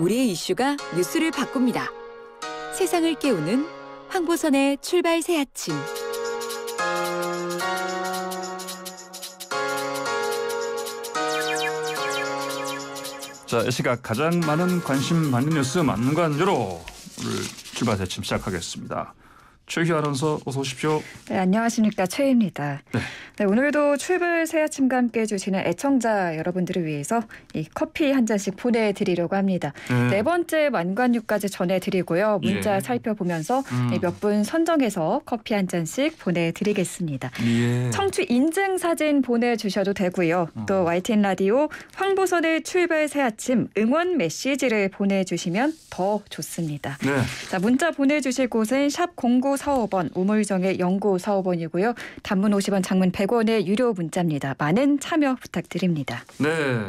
우리의 이슈가 뉴스를 바꿉니다. 세상을 깨우는 황보선의 출발 새 아침. 자, 이 시각 가장 많은 관심 받는 뉴스 만관으로 오늘 출발 새 아침 시작하겠습니다. 최희 아나운서 어서 오십시오. 네, 안녕하십니까 최입니다. 희 네. 네, 오늘도 출발 새 아침과 함께 해주시는 애청자 여러분들을 위해서 이 커피 한 잔씩 보내드리려고 합니다. 음. 네 번째 만관유까지 전해드리고요. 문자 예. 살펴보면서 음. 네, 몇분 선정해서 커피 한 잔씩 보내드리겠습니다. 예. 청취 인증 사진 보내주셔도 되고요. 어. 또 YTN 라디오 황보선의 출발 새 아침 응원 메시지를 보내주시면 더 좋습니다. 네. 자 문자 보내주실 곳은 샵09 사업원 우물정의 연구 사업원이고요. 단문 50원, 장문 100원의 유료 문자입니다. 많은 참여 부탁드립니다. 네.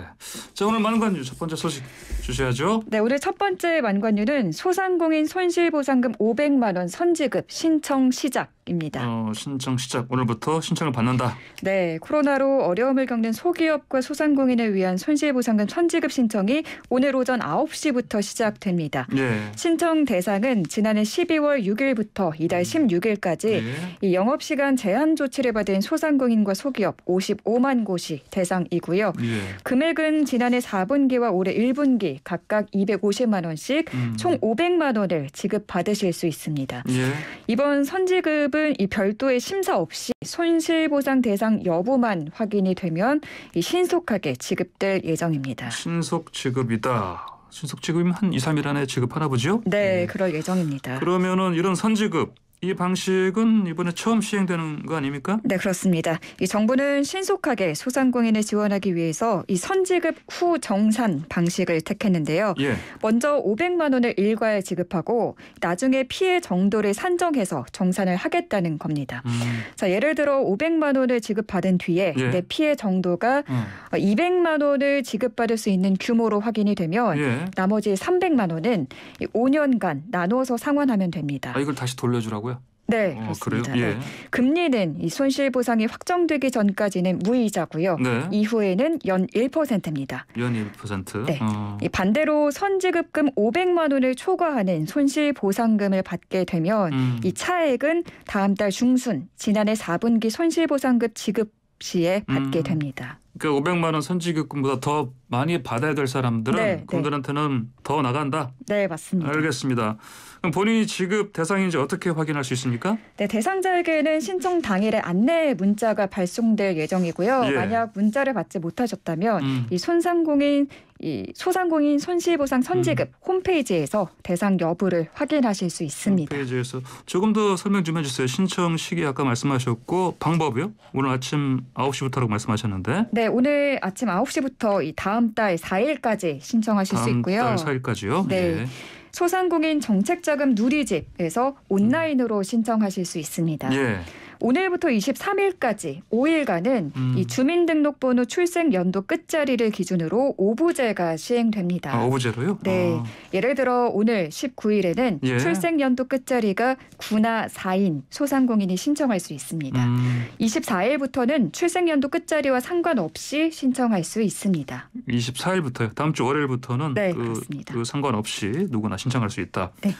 자 오늘 만관유 첫 번째 소식 주셔야죠. 네, 오늘 첫 번째 만관유는 소상공인 손실보상금 500만 원 선지급 신청 시작. 입니다. 어, 신청 시작 오늘부터 신청을 받는다. 네, 코로나로 어려움을 겪는 소기업과 소상공인을 위한 손실보상금 선지급 신청이 오늘 오전 9시부터 시작됩니다. 예. 신청 대상은 지난해 12월 6일부터 이달 달 16일까지 이 영업시간 제한 조치를 받은 소상공인과 소기업 55만 곳이 대상이고요. 예. 금액은 지난해 4분기와 올해 1분기 각각 250만 원씩 음. 총 500만 원을 지급받으실 수 있습니다. 예. 이번 선지급은 이 별도의 심사 없이 손실보상 대상 여부만 확인이 되면 이 신속하게 지급될 예정입니다. 신속 지급이다. 신속 지급이면 한 2, 3일 안에 지급하나 보죠? 네, 예. 그럴 예정입니다. 그러면은 이런 선지급 이 방식은 이번에 처음 시행되는 거 아닙니까? 네, 그렇습니다. 이 정부는 신속하게 소상공인을 지원하기 위해서 이 선지급 후 정산 방식을 택했는데요. 예. 먼저 500만 원을 일괄 지급하고 나중에 피해 정도를 산정해서 정산을 하겠다는 겁니다. 음. 자, 예를 들어 500만 원을 지급받은 뒤에 예. 내 피해 정도가 음. 어. 200만 원을 지급받을 수 있는 규모로 확인이 되면 예. 나머지 300만 원은 5년간 나누어서 상환하면 됩니다. 아, 이걸 다시 돌려주라고요? 네, 어, 그렇습니다. 그래요? 예. 네. 금리는 이 손실 보상이 확정되기 전까지는 무이자고요. 네. 이후에는 연 1%입니다. 연 1%. 네. 어. 이 반대로 선지급금 500만 원을 초과하는 손실 보상금을 받게 되면 음. 이 차액은 다음 달 중순 지난해 4분기 손실 보상금 지급 시에 받게 음. 됩니다. 그러니까 500만 원 선지급금보다 더 많이 받아야 될 사람들은 네, 네. 그분들한테는 네. 더 나간다. 네, 맞습니다. 알겠습니다. 그럼 본인이 지급 대상인지 어떻게 확인할 수 있습니까? 네, 대상자에게는 신청 당일에 안내 문자가 발송될 예정이고요. 예. 만약 문자를 받지 못하셨다면 음. 이 손상공인 이 소상공인 손실보상 선지급 음. 홈페이지에서 대상 여부를 확인하실 수 있습니다. 홈페이지에서 조금 더 설명 좀 해주세요. 신청 시기 아까 말씀하셨고 방법이요? 오늘 아침 9시부터라고 말씀하셨는데. 네, 오늘 아침 9시부터 이 다음 달 4일까지 신청하실 수 있고요. 다음 달 4일까지요? 네. 예. 소상공인 정책자금 누리집에서 온라인으로 신청하실 수 있습니다. 예. 오늘부터 23일까지 5일간은 음. 이 주민등록번호 출생 연도 끝자리를 기준으로 오부제가 시행됩니다. 아, 오부제로요? 네. 아. 예를 들어 오늘 19일에는 예. 출생 연도 끝자리가 구나 4인 소상공인이 신청할 수 있습니다. 음. 24일부터는 출생 연도 끝자리와 상관없이 신청할 수 있습니다. 24일부터요. 다음 주 월요일부터는 네, 그, 그 상관없이 누구나 신청할 수 있다. 네.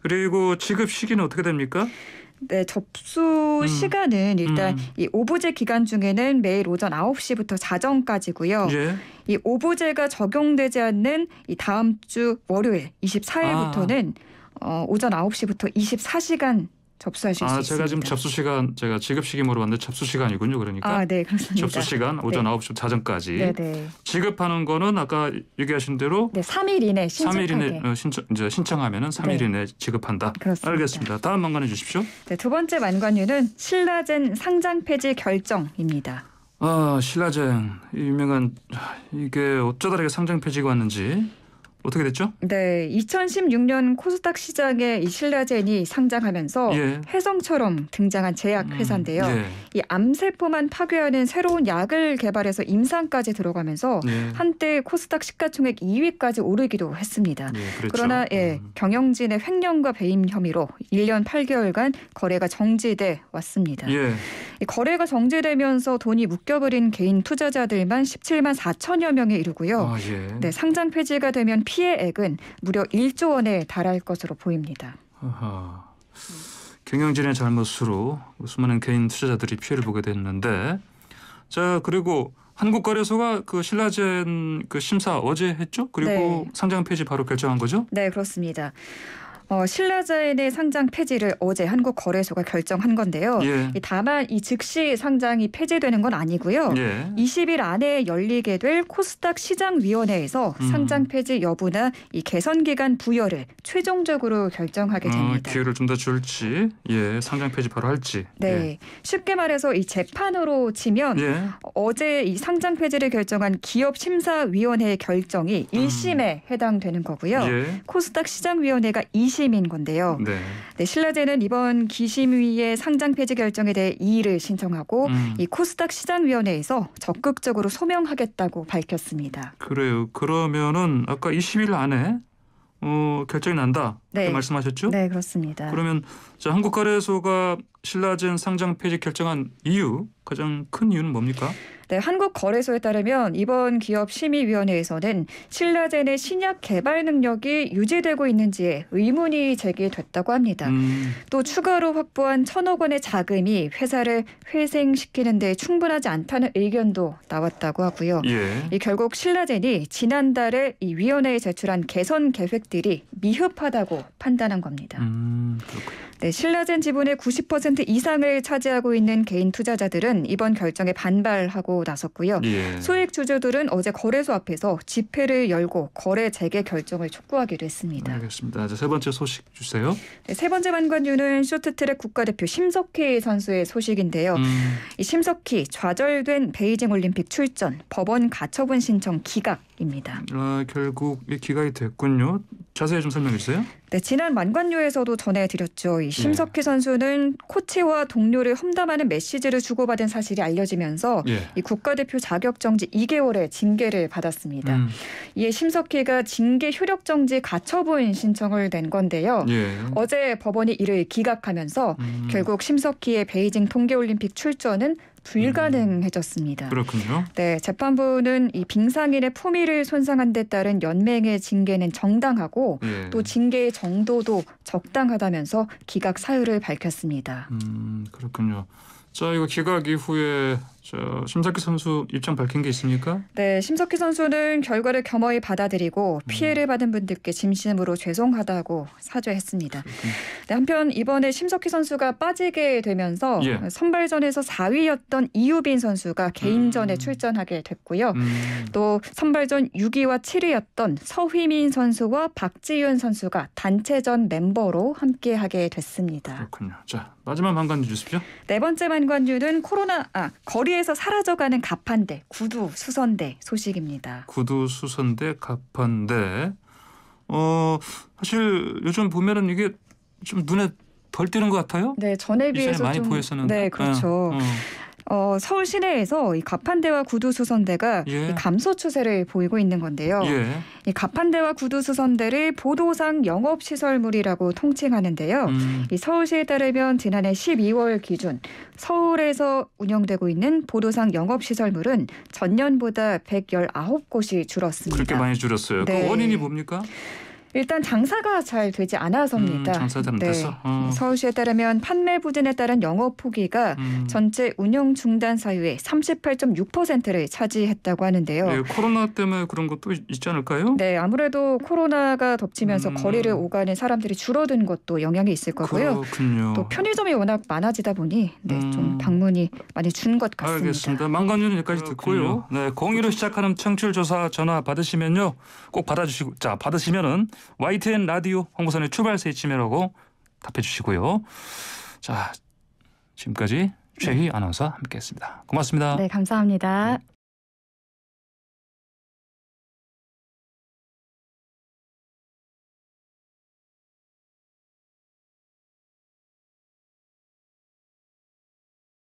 그리고 지급 시기는 어떻게 됩니까? 네, 접수 음. 시간은 일단 음. 이 오보제 기간 중에는 매일 오전 9시부터 자정까지고요. 예. 이 오보제가 적용되지 않는 이 다음 주 월요일 24일부터는 아. 어, 오전 9시부터 24시간 접수하실 아, 수 있습니다. 제가 지금 접수 시간 제가 지급 시기모로 봤는데 접수 시간이군요. 그러니까 아, 네, 그렇습니다. 접수 시간 오전 네. 9시 자정까지 네, 네. 지급하는 거는 아까 얘기하신 대로 네, 3일 이내 신청하게. 3일 이내 어, 신청 이제 신청하면은 3일 네. 이내 지급한다. 그렇습니다. 알겠습니다. 다음 만관해 주십시오. 네, 두 번째 만관유는 신라젠 상장 폐지 결정입니다. 아, 신라젠 유명한 이게 어쩌다 이렇게 상장 폐지가 왔는지 어떻게 됐죠? 네, 2016년 코스닥 시장에 이 신라젠이 상장하면서 예. 혜성처럼 등장한 제약 음, 회사인데요. 음, 예. 이 암세포만 파괴하는 새로운 약을 개발해서 임상까지 들어가면서 예. 한때 코스닥 시가총액 2위까지 오르기도 했습니다. 예, 그렇죠. 그러나 예, 음. 경영진의 횡령과 배임 혐의로 1년 8개월간 거래가 정지돼 왔습니다. 예. 거래가 정지되면서 돈이 묶여버린 개인 투자자들만 17만 4천여 명에 이르고요. 아, 예. 네, 상장 폐지가 되면 피해액은 무려 1조 원에 달할 것으로 보입니다. 아하, 경영진의 잘못으로 수많은 개인 투자자들이 피해를 보게 됐는데 자 그리고 한국거래소가 그 신라젠 그 심사 어제 했죠? 그리고 네. 상장 폐지 바로 결정한 거죠? 네, 그렇습니다. 어, 신라자인의 상장 폐지를 어제 한국거래소가 결정한 건데요. 예. 다만 이 즉시 상장이 폐지되는 건 아니고요. 예. 20일 안에 열리게 될 코스닥 시장위원회에서 음. 상장 폐지 여부나 이 개선 기간 부여를 최종적으로 결정하게 아, 됩니다. 음, 기회를 좀 더 줄지, 예, 상장 폐지 바로 할지. 네, 예. 쉽게 말해서 이 재판으로 치면 예. 어제 이 상장 폐지를 결정한 기업 심사위원회의 결정이 1심에 음. 해당되는 거고요. 예. 코스닥 시장위원회가 20 기심인 건데요. 네. 네, 신라제는 이번 기심위의 상장 폐지 결정에 대해 이의를 신청하고 음. 이 코스닥 시장위원회에서 적극적으로 소명하겠다고 밝혔습니다. 그래요. 그러면은 아까 20일 안에 어, 결정이 난다. 네. 그 말씀하셨죠? 네, 그렇습니다. 그러면 한국거래소가 신라젠 상장 폐지 결정한 이유 가장 큰 이유는 뭡니까? 네, 한국거래소에 따르면 이번 기업 심의위원회에서는 신라젠의 신약 개발 능력이 유지되고 있는지에 의문이 제기됐다고 합니다. 음. 또 추가로 확보한 천억 원의 자금이 회사를 회생시키는 데 충분하지 않다는 의견도 나왔다고 하고요. 예. 이 결국 신라젠이 지난달에 이 위원회에 제출한 개선 계획들이 미흡하다고 판단한 겁니다. 음, 그렇군요. 네, 신라젠 지분의 90% 이상을 차지하고 있는 개인 투자자들은 이번 결정에 반발하고 나섰고요. 예. 소액 주주들은 어제 거래소 앞에서 집회를 열고 거래 재개 결정을 촉구하기로 했습니다. 알겠습니다. 자, 세 번째 소식 주세요. 네, 세 번째 만관유는 쇼트트랙 국가대표 심석희 선수의 소식인데요. 음. 이 심석희 좌절된 베이징 올림픽 출전 법원 가처분 신청 기각 입니다. 아, 결국 기각이 됐군요. 자세히 좀 설명해 주세요. 네, 지난 만관료에서도 전해드렸죠. 이 네. 심석희 예. 선수는 코치와 동료를 험담하는 메시지를 주고받은 사실이 알려지면서 예. 이 국가대표 자격 정지 2개월의 징계를 받았습니다. 음. 이에 심석희가 징계 효력 정지 가처분 신청을 낸 건데요. 예. 어제 법원이 이를 기각하면서 음. 결국 심석희의 베이징 동계올림픽 출전은 불가능해졌습니다. 음, 그렇군요. 네, 재판부는 이 빙상인의 품위를 손상한 데 따른 연맹의 징계는 정당하고 예. 또 징계의 정도도 적당하다면서 기각 사유를 밝혔습니다. 음, 그렇군요. 자 이거 기각 이후에 저 심석희 선수 입장 밝힌 게 있습니까? 네, 심석희 선수는 결과를 겸허히 받아들이고 피해를 음. 받은 분들께 진심으로 죄송하다고 사죄했습니다. 네, 한편 이번에 심석희 선수가 빠지게 되면서 예. 선발전에서 4위였던 이유빈 선수가 개인전에 음. 출전하게 됐고요. 음. 또 선발전 6위와 7위였던 서휘민 선수와 박지윤 선수가 단체전 멤버로 함께하게 됐습니다. 그렇군요. 자, 마지막 방관주 주십시오. 네 번째 방관주는 코로나 아, 거리에서 사라져가는 가판대, 구두, 수선대 소식입니다. 구두, 수선대, 가판대. 어 사실 요즘 보면은 이게 좀 눈에 덜띄는것 같아요. 네, 전에 비해서 많이 좀, 보였었는데. 네, 그렇죠. 네, 어. 어. 어, 서울 시내에서 이 가판대와 구두수선대가 예. 감소 추세를 보이고 있는 건데요. 예. 이 가판대와 구두수선대를 보도상 영업시설물이라고 통칭하는데요. 음. 이 서울시에 따르면 지난해 12월 기준 서울에서 운영되고 있는 보도상 영업시설물은 전년보다 119곳이 줄었습니다. 그렇게 많이 줄었어요. 그 네. 그 원인이 뭡니까? 일단 장사가 잘 되지 않아서입니다. 음, 장사가 네. 어. 서울시에 따르면 판매 부진에 따른 영업 포기가 음. 전체 운영 중단 사유의 38.6%를 차지했다고 하는데요. 네, 코로나 때문에 그런 것도 있지 않을까요? 네, 아무래도 코로나가 덮치면서 음. 거리를 오가는 사람들이 줄어든 것도 영향이 있을 거고요. 그렇군요. 또 편의점이 워낙 많아지다 보니 네, 좀 음. 방문이 많이 준 것 같습니다. 알겠습니다. 망관윤 여기까지 듣고요. 네, 공유로 시작하는 청취 조사 전화 받으시면요, 꼭 받아주시고 자 받으시면은. YTN 라디오 홍보선의 출발세 지메라고 답해 주시고요. 자, 지금까지 최희 아나운서 함께했습니다. 고맙습니다. 네, 감사합니다. 네.